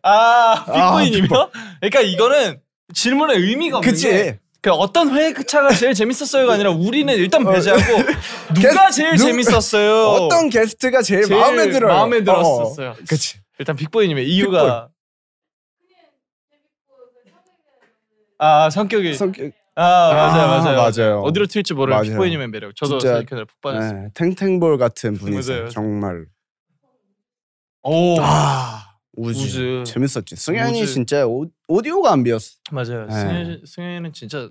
아, 아, 빅보이님이요? 아, 그러니까 이거는 질문의 의미가 없는 그게그 어떤 회차가 그 제일 재밌었어요가 아니라 우리는 일단 어. 배제하고 *laughs* 누가 제일 누, 재밌었어요? 어떤 게스트가 제일, 제일 마음에 들어요? 마음에 어, 어. 들었었어요. 어, 그치. 일단 빅보이님의 이유가 아 성격이 성격 아, 맞아요, 아, 맞아요. 맞아요. 어디로 튈지 모르는 빅보이님의 매력. 저도 사이켄을 푹 빠졌어요. 네, 탱탱볼 같은 분이세요. 정말. 오. 아. 우즈. 우즈. 재밌었지. 승현이 우즈. 진짜 오, 오디오가 안 비었어. 맞아요. 네. 승현, 승현이는 진짜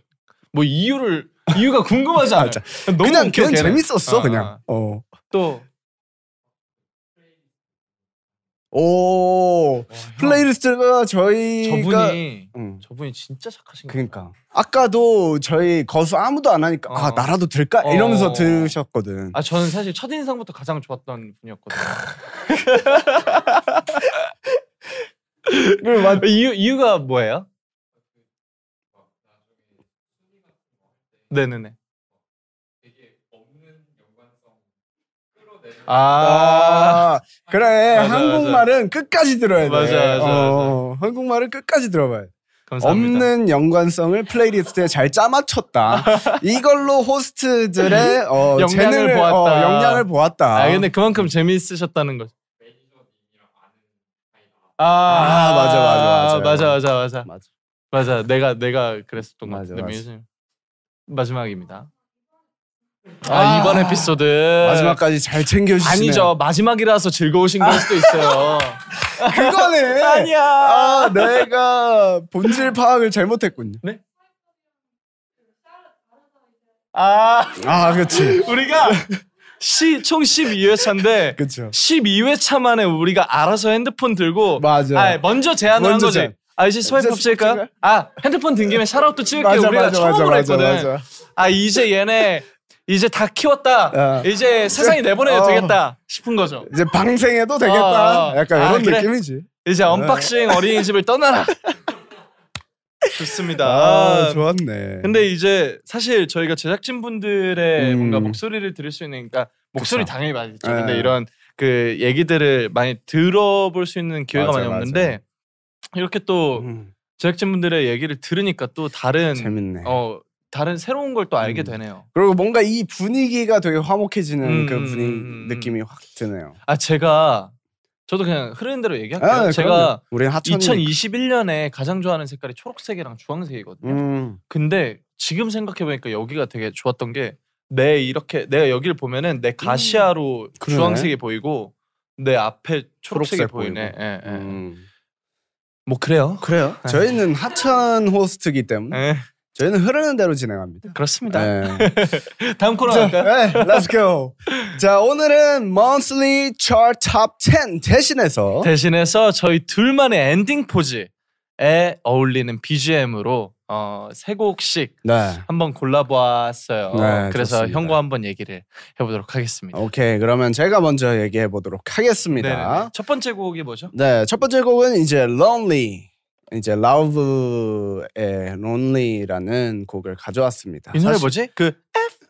뭐 이유를 이유가 궁금하지 *laughs* 않아. 너무 그냥, 그냥 재밌었어 아, 그냥. 어. 또오 플레이리스트가 저희 저분이 응. 음. 저분이 진짜 착하신 거예요. 그러니까 아까도 저희 거수 아무도 안 하니까 아, 어. 아 나라도 들까 어. 이러면서 들으셨거든. 아 저는 사실 첫 인상부터 가장 좋았던 분이었거든요. 그리 맞... *laughs* 이유 이유가 뭐예요? 그, 네네네. 아. 아, 그래 맞아, 한국말은 맞아. 끝까지 들어야 돼. 맞아, 맞아, 어, 맞아. 한국말은 끝까지 들어봐야 감사합니다. 없는 연관성을 플레이리스트에 잘 짜맞췄다. *laughs* 이걸로 호스트들의 어, *laughs* 영향을 재능을 어, 보았다. 어, 영향을 보았다. 아 근데 그만큼 재미있으셨다는 거죠. 아, 아, 아 맞아 맞아 맞아 맞아 맞아 맞아 맞아 내가 내가 그랬었던 거 같은데 맞아. 마지막입니다. 아, 아, 이번 에피소드 마지막까지 잘 챙겨주시네요. 아니죠 마지막이라서 즐거우신 걸 수도 있어요. *laughs* 그거네. 아니야. 아 내가 본질 파악을 잘못했군요. 네? 아, 아, 아 그렇지. 우리가 시, 총 12회차인데 12회차 만에 우리가 알아서 핸드폰 들고 맞아. 아, 먼저 제안을 먼저 한 거지. 제안. 아 이제 스와이프 없을까요? 아 핸드폰 든 김에 샤라웃도 찍을게 맞아, 우리가 맞아, 처음으로 맞아, 했거든. 아 이제 얘네 이제 다 키웠다. 어. 이제 세상에 내보내도 어. 되겠다 싶은 거죠. 이제 방생해도 되겠다. 어. 어. 약간 이런 아, 그래. 느낌이지. 이제 네. 언박싱 어린이집을 떠나라. *laughs* 좋습니다. 아, 좋았네. 근데 이제 사실 저희가 제작진 분들의 음. 뭔가 목소리를 들을 수 있는 그러니까 목소리 그쵸. 당연히 많이 듣죠. 네. 근데 이런 그 얘기들을 많이 들어볼 수 있는 기회가 맞아, 많이 없는데 맞아. 이렇게 또 음. 제작진 분들의 얘기를 들으니까 또 다른 재밌네. 어 다른 새로운 걸 또 알게 음. 되네요. 그리고 뭔가 이 분위기가 되게 화목해지는 음, 그 음, 분위 음, 음, 느낌이 확 드네요. 아 제가 저도 그냥 흐르는 대로 얘기할게요. 아, 제가 2021년에 가장 좋아하는 색깔이 초록색이랑 주황색이거든요. 음. 근데 지금 생각해 보니까 여기가 되게 좋았던 게 내 이렇게 내가 여기를 보면은 내 가시아로 주황색이 보이고 내 앞에 초록색이 초록색 보이네. 보 예, 예. 뭐 그래요. 그래요. 예. 저희는 하천 호스트기 때문에 예. 저희는 흐르는 대로 진행합니다. 그렇습니다. 네. *laughs* 다음 코너 할까요? 네, let's go. 자, 오늘은 monthly chart top 10 대신해서 대신해서 저희 둘만의 엔딩 포즈에 어울리는 BGM으로 어, 세 곡씩 네. 한번 골라보았어요. 네, 그래서 좋습니다. 형과 한번 얘기를 해보도록 하겠습니다. 오케이, 그러면 제가 먼저 얘기해 보도록 하겠습니다. 네첫 번째 곡이 뭐죠? 네, 첫 번째 곡은 이제 Lonely 이제 라우브의 Lonely라는 곡을 가져왔습니다. 이 노래 뭐지? 그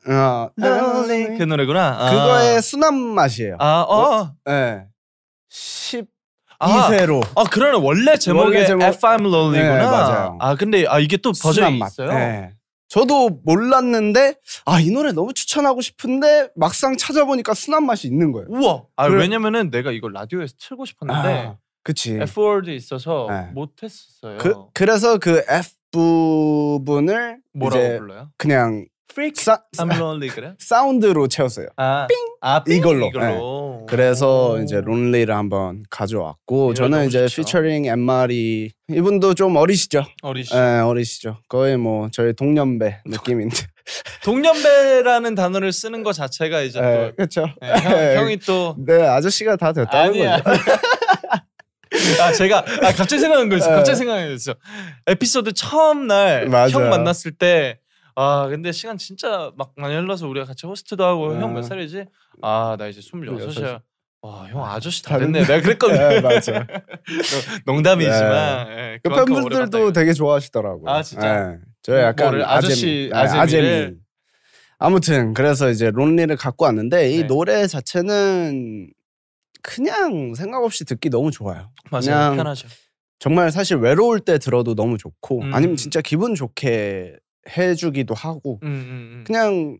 F 어, 아, Lonely 그 노래구나. 아. 그거의 순한 맛이에요. 아, 어. 네. 어, 12세로. 예. 아, 아 그러면 원래 제목이 제목- F I'm Lonely구나. 네, 맞아요. 아 근데 아 이게 또 버전이 있어요. 네. 저도 몰랐는데 아 이 노래 너무 추천하고 싶은데 막상 찾아보니까 순한 맛이 있는 거예요. 우와. 아 그래. 왜냐면은 내가 이걸 라디오에서 틀고 싶었는데 아. 그치. f w o 있어서 네. 못했었어요. 그, 그래서 그 F 부분을 뭐라고 불러요? 그냥 Freak, 사, I'm lonely 그래? *laughs* 사운드로 채웠어요. 아, 아 삥! 아, 삥! 이걸로. 이걸로. 네. 그래서 이제 론리를 한번 가져왔고 예, 저는 이제 좋죠. 피처링 엠마리 이분도 좀 어리시죠? 어리시 네, 예, 어리시죠. 거의 뭐 저희 동년배 느낌인데. *laughs* 동년배라는 단어를 쓰는 것 자체가 이제 예, *laughs* 네, 또 그렇죠. 네, 형, 이또 네 아저씨가 다 됐다는 거죠. 아 제가 아 갑자기 생각난 거있어 네. 갑자기 생각났어. 에피소드 처음 날 형 만났을 때. 아 근데 시간 진짜 막 많이 흘러서 우리가 같이 호스트도 하고 네. 형몇 살이지? 아 나 이제 26이야. 와형 아저씨 다 됐네. 내가 그랬거든. 네, 맞아. *laughs* 농담이지만 네. 예, 그 팬분들도 되게 좋아하시더라고. 아 진짜. 네. 저 뭐, 약간 아저씨 아재미. 네, 아재미. 아무튼 그래서 이제 론리를 갖고 왔는데 이 노래 자체는 그냥 생각 없이 듣기 너무 좋아요. 맞아요. 편하죠. 정말 사실 외로울 때 들어도 너무 좋고 음. 아니면 진짜 기분 좋게 해주기도 하고 음, 음, 음. 그냥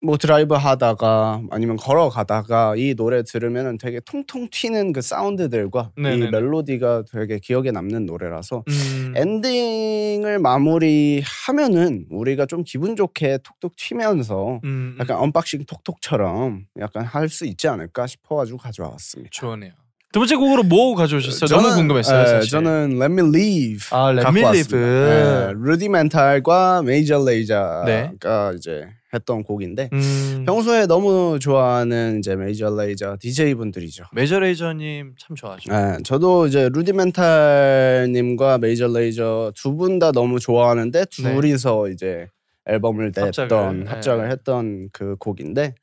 뭐 드라이브 하다가 아니면 걸어가다가 이 노래 들으면 되게 통통 튀는 그 사운드들과 네네네. 이 멜로디가 되게 기억에 남는 노래라서 음. 엔딩을 마무리하면은 우리가 좀 기분 좋게 톡톡 튀면서 음. 음. 약간 언박싱 톡톡처럼 약간 할 수 있지 않을까 싶어가지고 가져왔습니다. 좋네요. 두 번째 곡으로 뭐 가져오셨어요? 저는, 너무 궁금했어요. 에, 예, 저는 Let Me Live. 아, Let Me Live. 네, 루디멘탈과 메이저 레이저가 네. 이제 했던 곡인데 음... 평소에 너무 좋아하는 이제 메이저 레이저 DJ 분들이죠. 메이저 레이저님 참 좋아하죠. 네, 저도 이제 루디멘탈님과 메이저 레이저 두 분 다 너무 좋아하는데 네. 둘이서 네. 이제 앨범을 냈던 합작을, 네. 합작을 했던 그 곡인데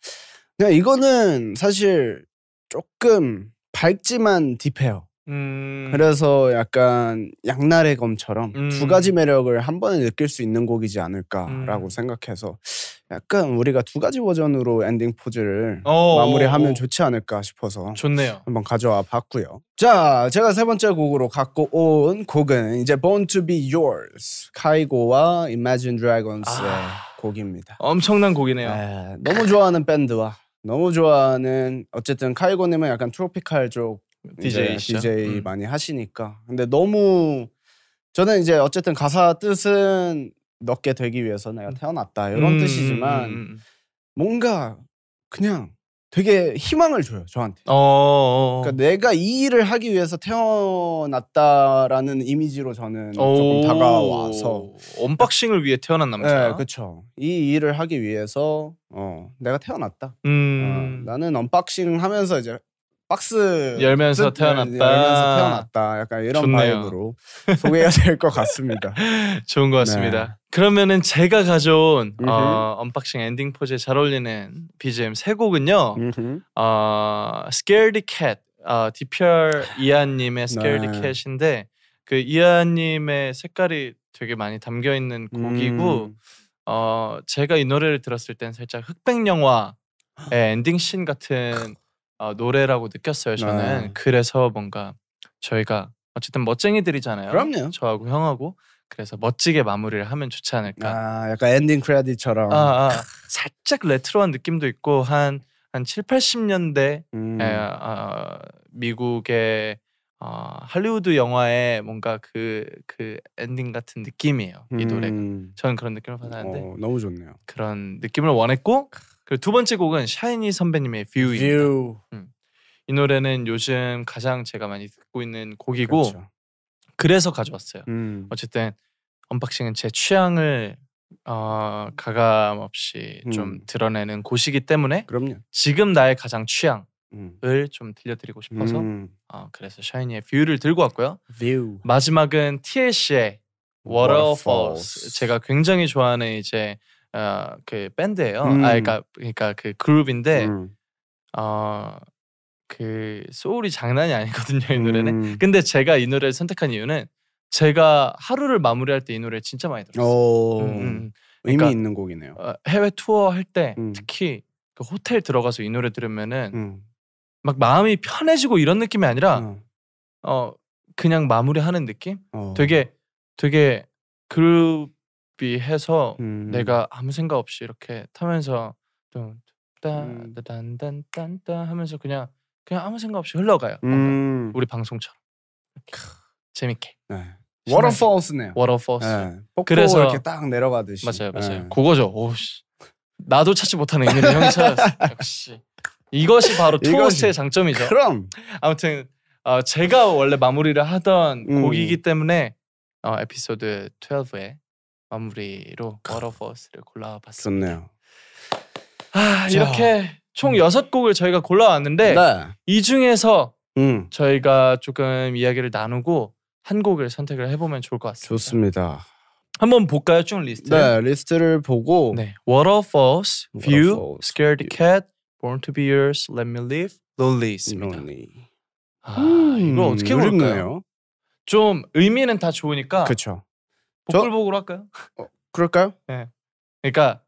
그냥 이거는 사실 조금 밝지만 딥해요. 음... 그래서 약간 양날의 검처럼 음... 두 가지 매력을 한 번에 느낄 수 있는 곡이지 않을까라고 음... 생각해서 약간 우리가 두 가지 버전으로 엔딩 포즈를 오, 어, 어, 어. 마무리하면 오, 좋지 않을까 싶어서 좋네요. 한번 가져와 봤고요. 자, 제가 세 번째 곡으로 갖고 온 곡은 이제 Born to Be Yours 카이고와 Imagine Dragons의 아, 곡입니다. 엄청난 곡이네요. 에, 네, 너무 좋아하는 밴드와 너무 좋아하는 어쨌든 카이고님은 약간 트로피칼 쪽 DJ DJ 음. 많이 하시니까 근데 너무 저는 이제 어쨌든 가사 뜻은 넣게 되기 위해서 내가 음. 태어났다 이런 음, 음 뜻이지만 음, 뭔가 그냥 되게 희망을 줘요 저한테. 어, 어, 어. 그러니까 내가 이 일을 하기 위해서 태어났다라는 이미지로 저는 조금 다가와서 언박싱을 위해 태어난 남자. 네, 그렇죠. 이 일을 하기 위해서 어, 내가 태어났다. 음. 어, 나는 언박싱 하면서 이제 박스 열면서 네, 태어났다. 열면서 태어났다. 약간 이런 좋네요. 로 소개해야 될 것 같습니다. *laughs* 좋은 것 같습니다. 네. 그러면은 제가 가져온 어, 언박싱 엔딩 포즈에 잘 어울리는 BGM 세 곡은요. 어, Scaredy Cat, 어, DPR 이하님의 Scaredy 네. Cat인데 그 이하님의 색깔이 되게 많이 담겨 있는 음. 곡이고 음. 어, 제가 이 노래를 들었을 땐 살짝 흑백 영화 의 엔딩 씬 같은 어, 노래라고 느꼈어요. 저는 네. 그래서 뭔가 저희가 어쨌든 멋쟁이들이잖아요. 그럼요. 저하고 형하고 그래서 멋지게 마무리를 하면 좋지 않을까. 아, 약간 엔딩 크레딧처럼. 아, 아, 살짝 레트로한 느낌도 있고 한 한 7, 80년대 음. 에, 예, 어, 미국의 어, 할리우드 영화의 뭔가 그그 그 엔딩 같은 느낌이에요. 이 노래가. 음. 저는 그런 느낌을 받았는데. 오, 어, 너무 좋네요. 그런 느낌을 원했고 그리고 두 번째 곡은 샤이니 선배님의 뷰입니다. 뷰. 음. 이 노래는 요즘 가장 제가 많이 듣고 있는 곡이고 그렇죠. 그래서 가져왔어요. 음. 어쨌든 언박싱은 제 취향을 어, 가감 없이 음. 좀 드러내는 곳이기 때문에 그럼요. 지금 나의 가장 취향 을좀 음. 들려드리고 싶어서 음. 어, 그래서 샤이니의 뷰를 들고 왔고요. 뷰. 마지막은 TLC의 Waterfalls. Waterfalls. 제가 굉장히 좋아하는 이제 어그 밴드예요. 아, 음. 아 그러니까 그러니까 그 그룹인데 음. 어그 소울이 장난이 아니거든요 이 노래는. 음. 근데 제가 이 노래를 선택한 이유는 제가 하루를 마무리할 때 이 노래 진짜 많이 들었어요. 음. 음. 그러니까 의미 있는 곡이네요. 어, 해외 투어 할때 음. 특히 그 호텔 들어가서 이 노래 들으면은 음. 막 마음이 편해지고 이런 느낌이 아니라 어. 어 그냥 마무리하는 느낌? 어. 되게 되게 그룹 준비해서 음. 내가 아무 생각 없이 이렇게 타면서 딴딴딴딴딴 음. 하면서 그냥 그냥 아무 생각 없이 흘러가요. 음. 우리 방송처럼 이 재밌게. 네. 워터폴스네요. 워터폴스. 네. 폭포 그래서 이렇게 딱 내려가듯이. 맞아요, 네. 맞아요. 네. 그거죠. 오씨. 나도 찾지 못하는 의미를 형이 찾았어. *laughs* 역시. 이것이 바로 투어스의 장점이죠. 그럼. 아무튼 어, 제가 원래 마무리를 하던 음. 곡이기 때문에 어, 에피소드 12에 마무리로 워 l l 스를 골라봤습니다. 좋네요. 아, 이렇게 총 음. 여섯 곡을 저희가 골라왔는데 네. 이 중에서 음. 저희가 조금 이야기를 나누고 한 곡을 선택을 해보면 좋을 것 같습니다. 좋습니다. 한번 볼까요, 쭉 리스트? 네, 리스트를 보고 네, Waterfalls, View, Waterfalls, Scared View. Cat, Born to Be Yours, Let Me Live, Lonely 있습니다. Lonely. 아, 음, 이거 어떻게 볼까요? 좀 의미는 다 좋으니까 그쵸. 복불복으로 할까요? 어, 그럴까요? *laughs* 네. 그러니까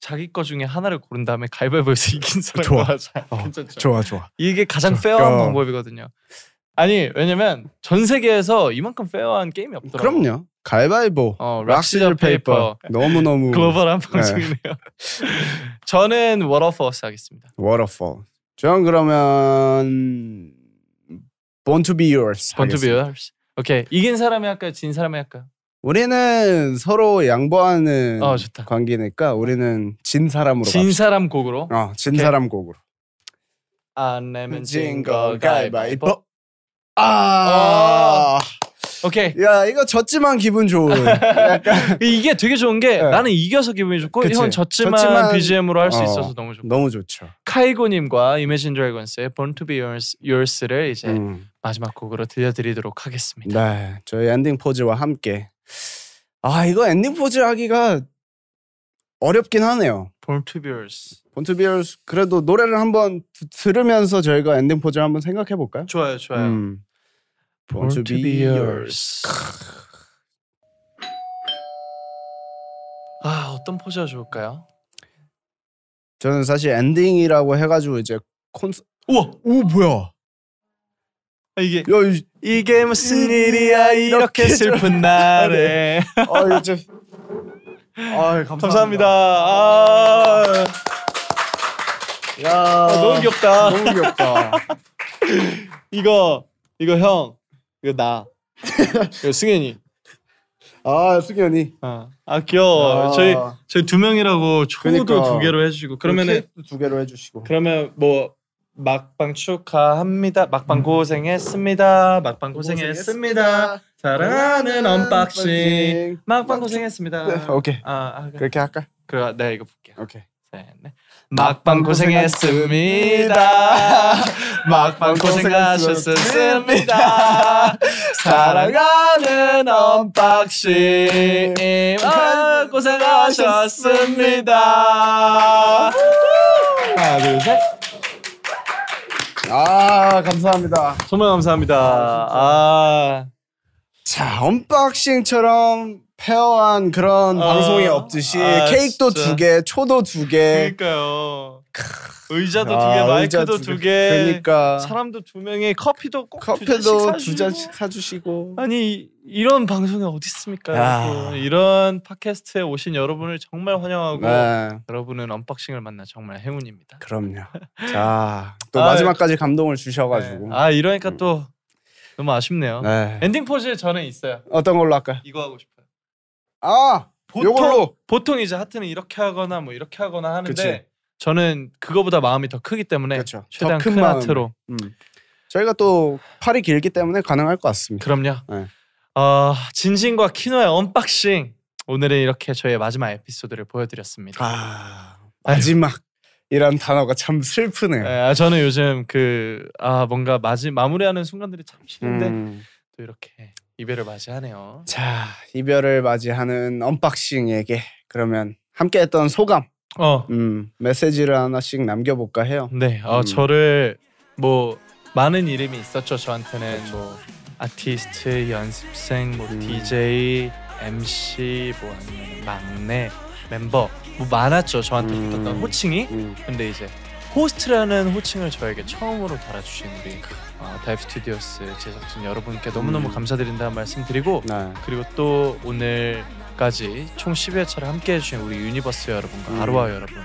자기 거 중에 하나를 고른 다음에 가위바위보에서 *laughs* 이긴 사람 좋아. 어, 괜찮죠? 좋아 좋아. 이게 가장 좋아. 페어한 어. 방법이거든요. 아니 왜냐면 전 세계에서 이만큼 페어한 게임이 없더라고. 그럼요. 가위바위보. 어, 락시저 페이퍼. 너무 너무 *laughs* 글로벌한 네. 방식이네요 저는 워터폴스 하겠습니다. 워터폴. 저는 그러면 Born to be yours. Born 하겠습니다. to be yours. 오케이. 이긴 사람이 할까요? 진 사람이 할까요? 우리는 서로 양보하는 어, 좋다. 관계니까 우리는 진 사람으로 진 갑시다. 사람 곡으로. 어, 진 사람 곡으로. 안 내면 진거 가위바위보. 아. 오케이. 야 이거 졌지만 기분 좋은. *laughs* 이게 되게 좋은 게 네. 나는 이겨서 기분이 좋고 이건 형 졌지만, 졌지만 BGM으로 할수 어, 있어서 너무 좋고. 너무 좋죠. 카이고님과 Imagine Dragons의 Born to Be Yours, Yours를 이제 음. 마지막 곡으로 들려드리도록 하겠습니다. 네, 저희 엔딩 포즈와 함께 아 이거 엔딩 포즈 하기가 어렵긴 하네요. Born to Bears. Born to Bears 그래도 노래를 한번 들으면서 저희가 엔딩 포즈 한번 생각해 볼까요? 좋아요, 좋아요. 음. Born, Born to, to Bears. 아 어떤 포즈가 좋을까요? 저는 사실 엔딩이라고 해가지고 이제 콘서 우와 오 뭐야 아, 이게 야, 이, 이게 무슨 일이야 음, 이렇게 슬픈 날에. 아, 네. 아 이제 아 감사합니다. 감사합니다. 아. 야 아, 너무 귀엽다. 너무 귀엽다. *laughs* 이거 이거 형 이거 나 이거 승현이. 아 승현이. 아, 아 귀여워. 아. 저희 저희 두 명이라고 초도 그러니까. 두 개로 해주시고 그러면은 두 개로 해주시고. 그러면 뭐 막방 축하합니다. 막방 음. 고생했습니다. 막방 고생했습니다. 사랑하는 음. 언박싱. 막방 고생했습니다. 네, 오케이. 아, 아, 그렇게 할까? 그래, 내가 네, 이거 볼게. 오케이. 셋, 넷. 막방 고생했습니다. *laughs* 막방 고생하셨습니다. 사랑하는 언박싱 네. 고생하셨습니다. 하나 둘 셋. 아 감사합니다. 정말 감사합니다. 아, 아. 자 언박싱처럼 페어한 그런 아, 방송이 없듯이 아, 케이크도 진두 개, 초도 두 개. 그러니까요. 의자도 아, 두개 마이크도 두개 그러니까. 사람도 두 명에 커피도 꼭 커피도 두 잔씩 사주시고 아니 이런 방송이 어디 있습니까 이런 팟캐스트에 오신 여러분을 정말 환영하고 네. 여러분은 언박싱을 만나 정말 행운입니다 그럼요 *laughs* 자또 아, 마지막까지 네. 감동을 주셔가지고 네. 아 이러니까 음. 또 너무 아쉽네요 네. 엔딩 포즈 저는 있어요 어떤 걸로 할까요 이거 하고 싶어요 아 보통 요걸로. 보통 이제 하트는 이렇게 하거나 뭐 이렇게 하거나 하는데 그치. 저는 그거보다 마음이 더 크기 때문에 그렇죠. 최대한 큰, 큰 하트로. 음. 저희가 또 팔이 길기 때문에 가능할 것 같습니다. 그럼요. 네. 어, 아, 진신과 키노의 언박싱 오늘은 이렇게 저희의 마지막 에피소드를 보여드렸습니다. 아 마지막. 이란 단어가 참 슬프네요. 네, 아, 저는 요즘 그아 뭔가 마지 마무리하는 순간들이 참 싫은데 음. 또 이렇게 이별을 맞이하네요. 자 이별을 맞이하는 언박싱에게 그러면 함께했던 소감 어. 음, 메시지를 하나씩 남겨볼까 해요. 네, 어, 음. 저를 뭐 많은 이름이 있었죠. 저한테는 그렇죠. 뭐 아티스트, 연습생, 뭐 음. DJ, MC, 뭐 아니면 막내, 멤버 뭐 많았죠. 저한테 음. 붙었던 그러니까 호칭이. 음. 근데 이제 호스트라는 호칭을 저에게 처음으로 달아주신 우리 어, 다이브 스튜디오스 제작진 여러분께 너무너무 음. 감사드린다는 말씀드리고 네. 그리고 또 오늘 까지 총 12회차를 함께 해주신 우리 유니버스 여러분과 음. 아로하 여러분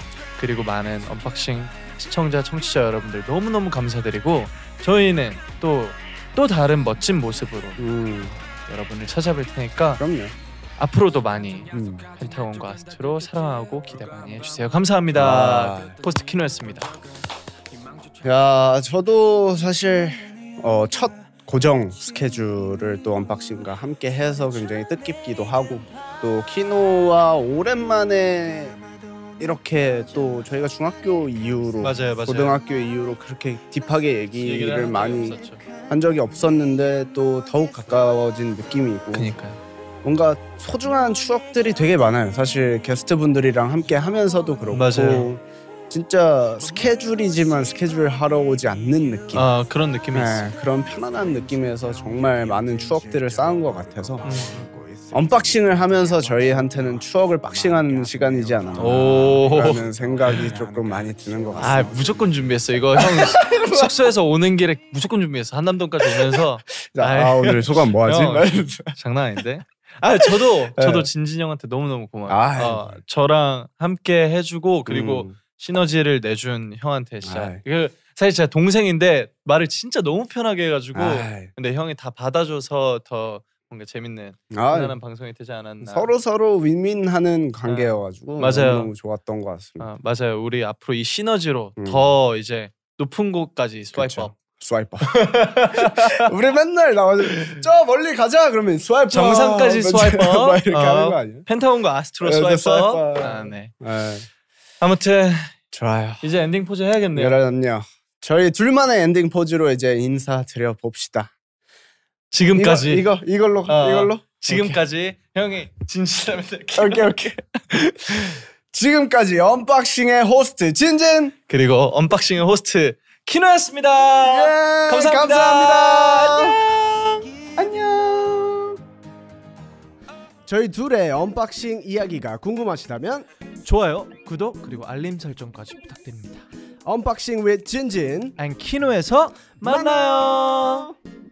그리고 많은 언박싱 시청자 청취자 여러분들 너무너무 감사드리고 저희는 또 또 다른 멋진 모습으로 음. 여러분을 찾아뵐 테니까 그럼요. 앞으로도 많이 음. 펜타곤과 아스트로 사랑하고 기대 많이 해주세요 감사합니다 아. 포스트 키노였습니다 야 저도 사실 어, 첫 고정 스케줄을 또 언박싱과 함께 해서 굉장히 뜻깊기도 하고 또 키노와 오랜만에 이렇게 또 저희가 중학교 이후로 맞아요, 맞아요. 고등학교 이후로 그렇게 딥하게 얘기를 많이 없었죠. 한 적이 없었는데 또 더욱 가까워진 느낌이고 그니까요. 뭔가 소중한 추억들이 되게 많아요. 사실 게스트 분들이랑 함께 하면서도 그렇고 맞아요. 진짜 스케줄이지만 스케줄 하러 오지 않는 느낌. 아 그런 느낌이 네, 있어요. 그런 편안한 느낌에서 정말 많은 추억들을 쌓은 것 같아서 음. 언박싱을 하면서 저희한테는 추억을 박싱하는 시간이지 않나 라는 생각이 조금 많이 드는 것 아, 같습니다. 아 무조건 준비했어 이거 형 *laughs* 숙소에서 오는 길에 무조건 준비했어 한남동까지 오면서 *laughs* 아, 아 오늘 소감 뭐하지? *laughs* 장난 아닌데. 아 저도 저도 네. 진진 형한테 너무 너무 고마워요. 아, 어, 저랑 함께 해주고 그리고 음. 시너지를 내준 형한테 진짜 그 사실 제가 동생인데 말을 진짜 너무 편하게 해가지고 아이. 근데 형이 다 받아줘서 더 뭔가 재밌는 편안한 아, 방송이 되지 않았나. 서로 서로 윈윈하는 관계여가지고 아, 맞아요. 너무 좋았던 것 같습니다. 아, 맞아요. 우리 앞으로 이 시너지로 음. 더 이제 높은 곳까지 스와이프업. 스와이퍼. *laughs* 우리 맨날 나와서 저 멀리 가자 그러면 스와이퍼. 정상까지 스와이퍼. 이렇게 어, 하는 거 아니야? 펜타곤과 아스트로 스와이퍼. 네, 스와이퍼. 아, 네. 네. 아무튼 좋아요. 이제 엔딩 포즈 해야겠네요. 여러분요. 저희 둘만의 엔딩 포즈로 이제 인사드려 봅시다. 지금까지 이거, 이거 이걸로 어, 이걸로 지금까지 오케이. 형이 진실하면서 오케이 오케이 지금까지 언박싱의 호스트 진진 그리고 언박싱의 호스트 키노였습니다 예, 감사합니다, 감사합니다. 안녕. 안녕 저희 둘의 언박싱 이야기가 궁금하시다면 좋아요 구독 그리고 알림 설정까지 부탁드립니다 언박싱 with 진진 and 키노에서 만나요. 만나요.